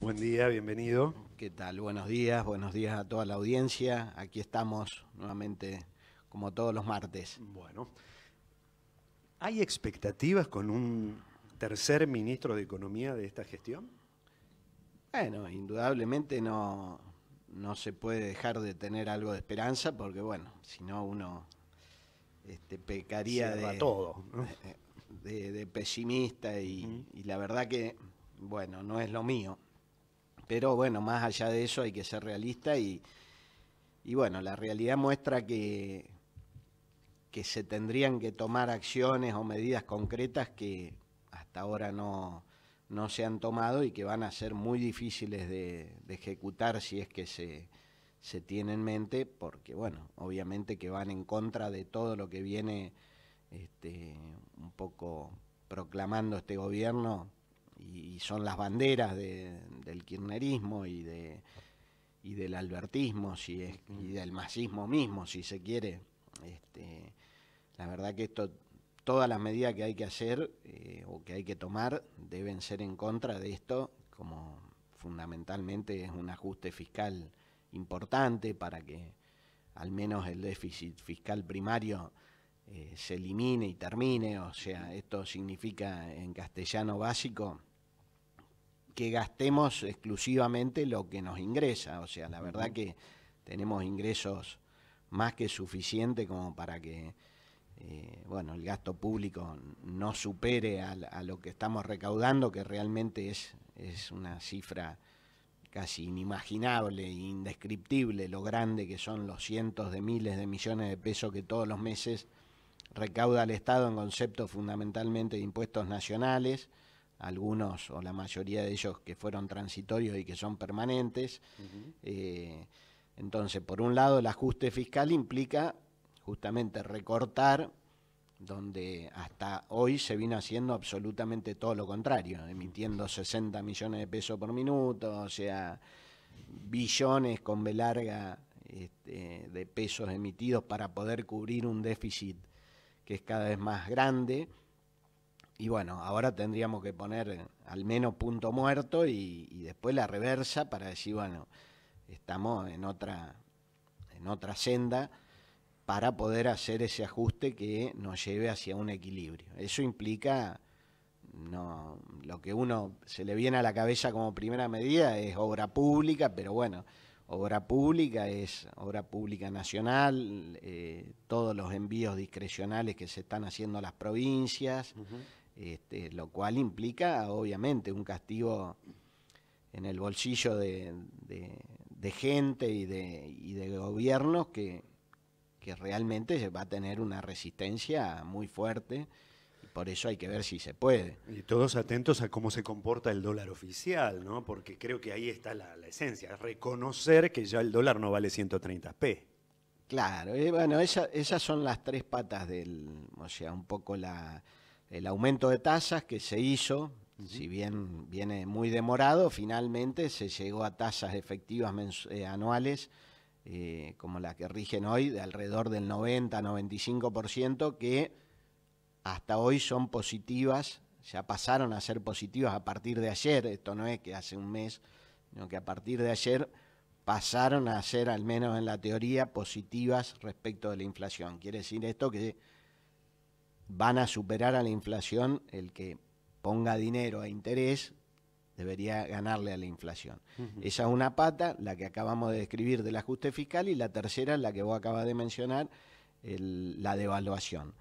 Buen día, bienvenido. ¿Qué tal? Buenos días, buenos días a toda la audiencia. Aquí estamos nuevamente como todos los martes. Bueno, ¿hay expectativas con un tercer ministro de Economía de esta gestión? Bueno, indudablemente no, no se puede dejar de tener algo de esperanza porque, bueno, si no uno este, pecaría de, todo, de, pesimista y la verdad que, bueno, no es lo mío pero bueno, más allá de eso hay que ser realista y, bueno, la realidad muestra que, que se tendrían que tomar acciones o medidas concretas que hasta ahora no, se han tomado y que van a ser muy difíciles de, ejecutar si es que se, se, tiene en mente, porque bueno, obviamente que van en contra de todo lo que viene este, un poco proclamando este gobierno y, son las banderas del kirchnerismo y, de, y del albertismo si y del masismo mismo, si se quiere. Este, la verdad que esto, todas las medidas que hay que hacer eh, o que hay que tomar deben ser en contra de esto, como fundamentalmente es un ajuste fiscal importante para que al menos el déficit fiscal primario eh, se elimine y termine. O sea, esto significa en castellano básico que gastemos exclusivamente lo que nos ingresa. O sea, la verdad que tenemos ingresos más que suficientes como para que eh, bueno, el gasto público no supere a, lo que estamos recaudando, que realmente es, es una cifra casi inimaginable e indescriptible lo grande que son los cientos de miles de millones de pesos que todos los meses recauda el Estado en concepto fundamentalmente de impuestos nacionales algunos o la mayoría de ellos que fueron transitorios y que son permanentes. Eh, entonces, por un lado, el ajuste fiscal implica justamente recortar donde hasta hoy se vino haciendo absolutamente todo lo contrario, emitiendo 60 millones de pesos por minuto, o sea, billones con velarga larga este, de pesos emitidos para poder cubrir un déficit que es cada vez más grande y bueno, ahora tendríamos que poner eh, al menos punto muerto y, después la reversa para decir, bueno, estamos en otra, en otra senda para poder hacer ese ajuste que nos lleve hacia un equilibrio. Eso implica no lo que uno se le viene a la cabeza como primera medida es obra pública, pero bueno, obra pública es obra pública nacional, eh, todos los envíos discrecionales que se están haciendo a las provincias, este, lo cual implica obviamente un castigo en el bolsillo de, gente y de, y de gobiernos que, que realmente va a tener una resistencia muy fuerte. por eso hay que ver si se puede. Y todos atentos a cómo se comporta el dólar oficial, ¿no? Porque creo que ahí está la, esencia, reconocer que ya el dólar no vale 130p. Claro, bueno, esas son las tres patas del, o sea, un poco la, el aumento de tasas que se hizo, si bien viene muy demorado, finalmente se llegó a tasas efectivas eh, anuales, eh, como la que rigen hoy, de alrededor del 90-95%, que hasta hoy son positivas, ya pasaron a ser positivas a partir de ayer, esto no es que hace un mes, sino que a partir de ayer pasaron a ser, al menos en la teoría, positivas respecto de la inflación. Quiere decir esto que van a superar a la inflación, el que ponga dinero a e interés debería ganarle a la inflación. Esa es una pata, la que acabamos de describir del ajuste fiscal, y la tercera la que vos acabas de mencionar, la devaluación,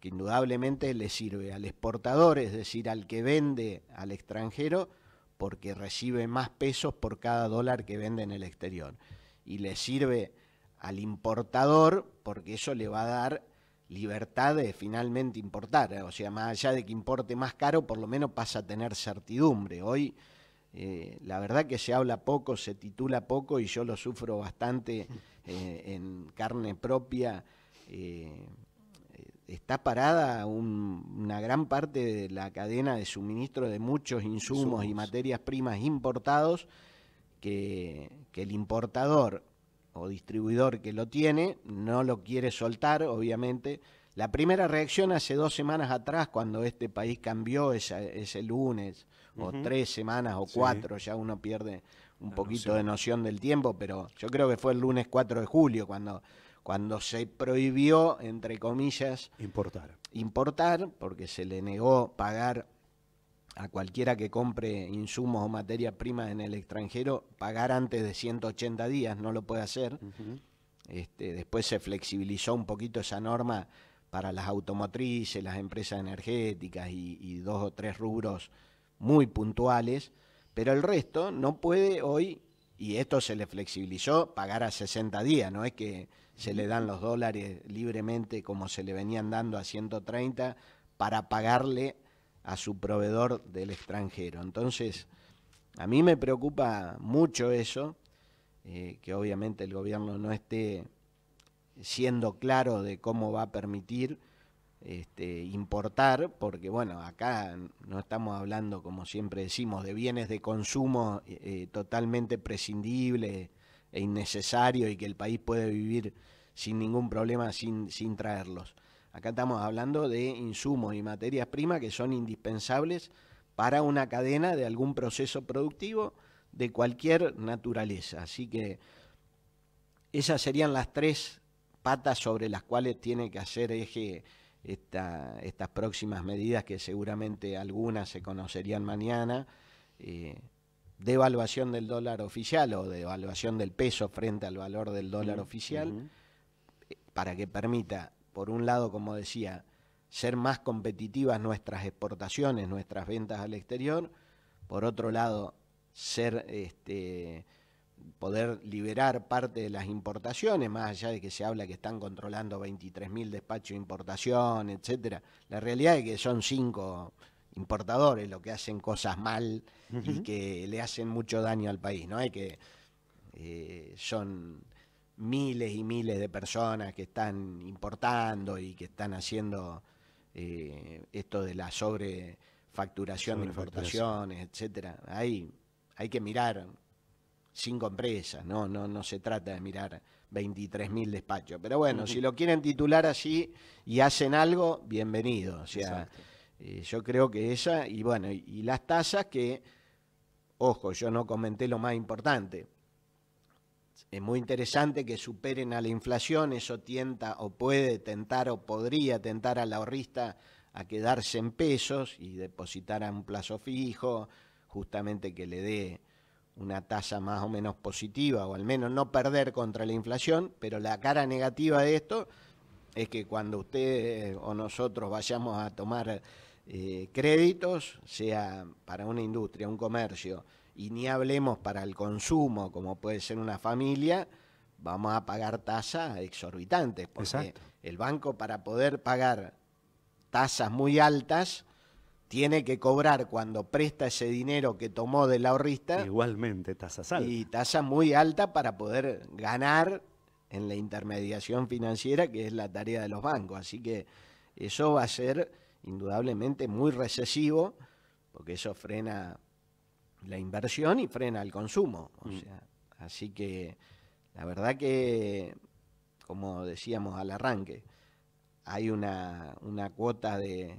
que indudablemente le sirve al exportador, es decir, al que vende al extranjero, porque recibe más pesos por cada dólar que vende en el exterior. Y le sirve al importador porque eso le va a dar libertad de finalmente importar. ¿eh? O sea, más allá de que importe más caro, por lo menos pasa a tener certidumbre. Hoy, eh, la verdad que se habla poco, se titula poco y yo lo sufro bastante eh, en carne propia. está parada una gran parte de la cadena de suministro de muchos insumos, y materias primas importados que el importador o distribuidor que lo tiene no lo quiere soltar, obviamente. La primera reacción hace dos semanas atrás, cuando este país cambió ese lunes, o tres semanas o cuatro, ya uno pierde un poquito de noción del tiempo, pero yo creo que fue el lunes 4 de julio cuando, cuando se prohibió, entre comillas, importar. Importar, porque se le negó pagar a cualquiera que compre insumos o materia prima en el extranjero pagar antes de 180 días, no lo puede hacer. este, después se flexibilizó un poquito esa norma para las automotrices, las empresas energéticas y, y dos o tres rubros muy puntuales, pero el resto no puede hoy, y esto se le flexibilizó, pagar a 60 días, no es que se le dan los dólares libremente como se le venían dando a 130 para pagarle a su proveedor del extranjero. Entonces, a mí me preocupa mucho eso, eh, que obviamente el gobierno no esté siendo claro de cómo va a permitir este, importar, porque bueno, acá no estamos hablando, como siempre decimos, de bienes de consumo eh, eh, totalmente prescindibles e innecesarios y que el país puede vivir sin ningún problema sin traerlos. Acá estamos hablando de insumos y materias primas que son indispensables para una cadena de algún proceso productivo de cualquier naturaleza. Así que esas serían las tres patas sobre las cuales tiene que hacer eje estas próximas medidas, que seguramente algunas se conocerían mañana. Eh, devaluación del dólar oficial o devaluación del peso frente al valor del dólar oficial, eh, para que permita por un lado, como decía, ser más competitivas nuestras exportaciones, nuestras ventas al exterior, por otro lado, ser este, poder liberar parte de las importaciones, más allá de que se habla que están controlando 23.000 despachos de importación, etcétera. La realidad es que son cinco importadores los que hacen cosas mal y que le hacen mucho daño al país, ¿no? Hay que eh, son miles y miles de personas que están importando y que están haciendo eh, esto de la sobrefacturación de importaciones, etcétera. Hay, hay que mirar cinco empresas, ¿no? No, no se trata de mirar 23.000 despachos. Pero bueno, si lo quieren titular así y hacen algo, bienvenido. O sea, eh, yo creo que esa, y bueno, y las tasas que, ojo, yo no comenté lo más importante es muy interesante que superen a la inflación, eso tienta o puede tentar o podría tentar al ahorrista a quedarse en pesos y depositar a un plazo fijo, justamente que le dé una tasa más o menos positiva o al menos no perder contra la inflación, pero la cara negativa de esto es que cuando usted eh, o nosotros vayamos a tomar eh, créditos, sea para una industria, un comercio, y ni hablemos para el consumo, como puede ser una familia, vamos a pagar tasas exorbitantes, porque el banco para poder pagar tasas muy altas tiene que cobrar cuando presta ese dinero que tomó del ahorrista. Igualmente, tasas altas. Y tasa muy alta para poder ganar en la intermediación financiera, que es la tarea de los bancos. Así que eso va a ser indudablemente muy recesivo, porque eso frena la inversión y frena el consumo. Mm. así que la verdad que, como decíamos al arranque, hay una, cuota de,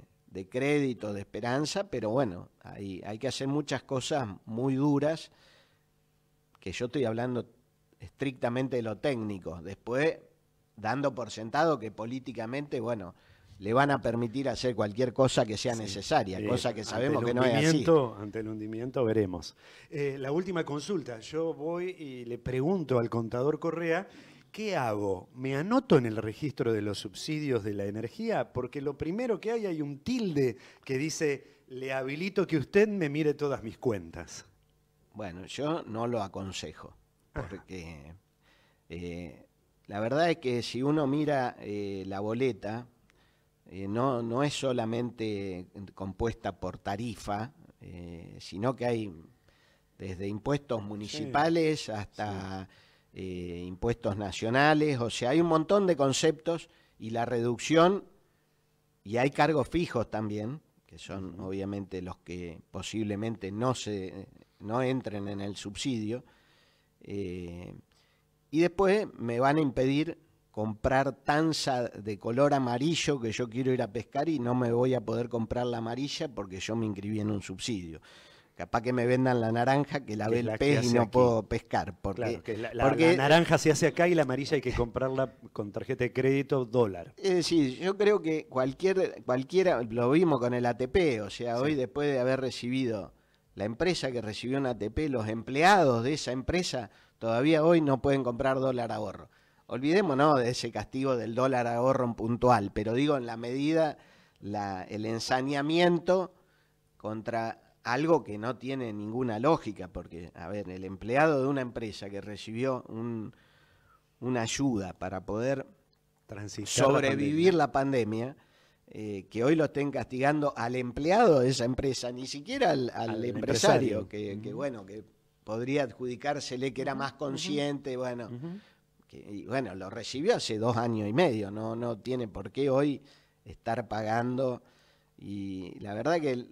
crédito, de esperanza, pero bueno, hay, hay que hacer muchas cosas muy duras, que yo estoy hablando estrictamente de lo técnico, después dando por sentado que políticamente, bueno, le van a permitir hacer cualquier cosa que sea necesaria, eh, cosa que sabemos que no es así. Ante el hundimiento veremos. Eh, la última consulta, yo voy y le pregunto al contador Correa, ¿qué hago? ¿Me anoto en el registro de los subsidios de la energía? Porque lo primero que hay hay un tilde que dice, le habilito que usted me mire todas mis cuentas. Bueno, yo no lo aconsejo, porque eh, la verdad es que si uno mira la boleta, eh, no, es solamente compuesta por tarifa, eh, sino que hay desde impuestos municipales hasta eh, impuestos nacionales, o sea, hay un montón de conceptos y la reducción, y hay cargos fijos también, que son obviamente los que posiblemente no, se, no entren en el subsidio, y después me van a impedir comprar tanza de color amarillo que yo quiero ir a pescar y no me voy a poder comprar la amarilla porque yo me inscribí en un subsidio. Capaz que me vendan la naranja que la ve el pez y no puedo pescar. Porque, la, naranja se hace acá y la amarilla hay que comprarla con tarjeta de crédito dólar. Es eh, decir, yo creo que cualquier, cualquiera, lo vimos con el ATP, o sea, hoy después de haber recibido la empresa que recibió un ATP, los empleados de esa empresa todavía hoy no pueden comprar dólar ahorro olvidémonos de ese castigo del dólar ahorro puntual, pero digo en la medida, el ensañamiento contra algo que no tiene ninguna lógica, porque, a ver, el empleado de una empresa que recibió una ayuda para poder sobrevivir la pandemia, eh, que hoy lo estén castigando al empleado de esa empresa, ni siquiera al, empresario, Que, bueno, que podría adjudicársele que era más consciente, bueno y bueno, lo recibió hace dos años y medio, no, no tiene por qué hoy estar pagando. Y la verdad que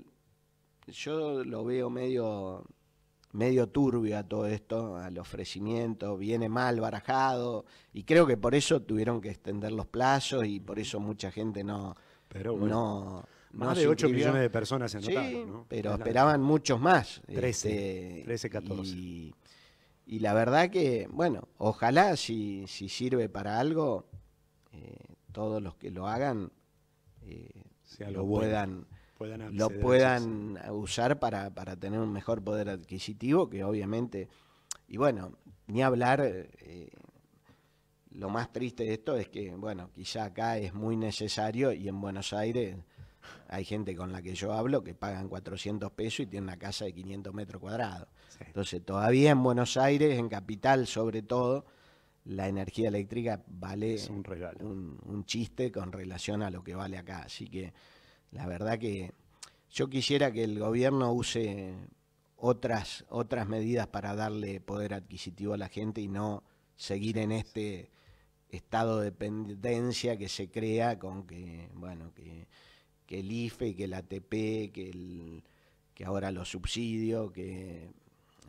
yo lo veo medio, medio turbio a todo esto, al ofrecimiento, viene mal barajado, y creo que por eso tuvieron que extender los plazos y por eso mucha gente no... Pero no más de 8 millones de personas se anotaron, sí, Pero esperaban muchos más. 13, 13 14. Y, y la verdad que, bueno, ojalá si, si sirve para algo, eh, todos los que lo hagan eh, lo, puedan, lo puedan usar para, tener un mejor poder adquisitivo, que obviamente, y bueno, ni hablar, eh, lo más triste de esto es que, bueno, quizá acá es muy necesario y en Buenos Aires hay gente con la que yo hablo que pagan 400 pesos y tiene una casa de 500 metros cuadrados. Entonces, todavía en Buenos Aires, en Capital sobre todo, la energía eléctrica vale un, chiste con relación a lo que vale acá. Así que la verdad que yo quisiera que el gobierno use otras, otras medidas para darle poder adquisitivo a la gente y no seguir en este estado de dependencia que se crea con que, bueno, que que el IFE, que el ATP, que, el, que ahora los subsidios, que,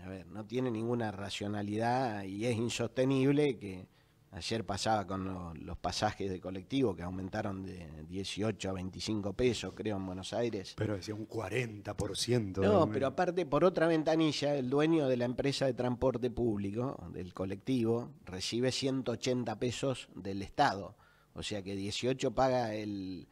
a ver, no tiene ninguna racionalidad y es insostenible que ayer pasaba con los pasajes de colectivo que aumentaron de 18 a 25 pesos, creo, en Buenos Aires. Pero decía un 40%. No, pero aparte, por otra ventanilla, el dueño de la empresa de transporte público, del colectivo, recibe 180 pesos del Estado. O sea que 18 paga el,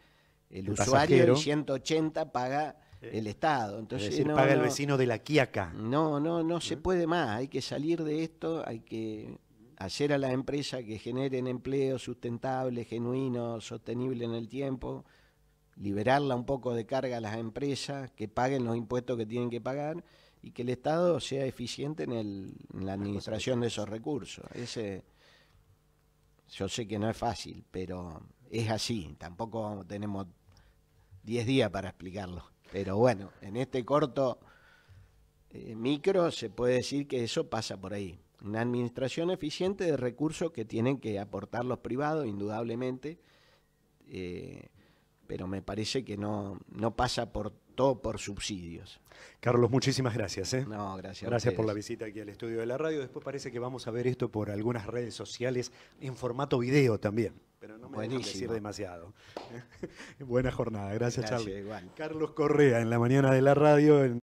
el, usuario pasajero. 180 paga eh, el Estado. Entonces, paga el vecino de la Quiaca. No, no, no se ¿Mm? puede más. Hay que salir de esto, hay que hacer a las empresas que generen empleo sustentable, genuino, sostenible en el tiempo, liberarla un poco de carga a las empresas, que paguen los impuestos que tienen que pagar y que el Estado sea eficiente en, la administración de esos recursos. Ese, yo sé que no es fácil, pero es así. Tampoco tenemos 10 días para explicarlo. Pero bueno, en este corto eh, micro se puede decir que eso pasa por ahí. Una administración eficiente de recursos que tienen que aportar los privados, indudablemente, eh, pero me parece que no, no pasa por todo por subsidios. Carlos, muchísimas gracias. ¿eh? No, gracias. Gracias por la visita aquí al estudio de la radio. Después parece que vamos a ver esto por algunas redes sociales en formato video también pero no me voy a decir demasiado. Buena jornada, gracias, Charlie. Carlos Correa en la mañana de la radio.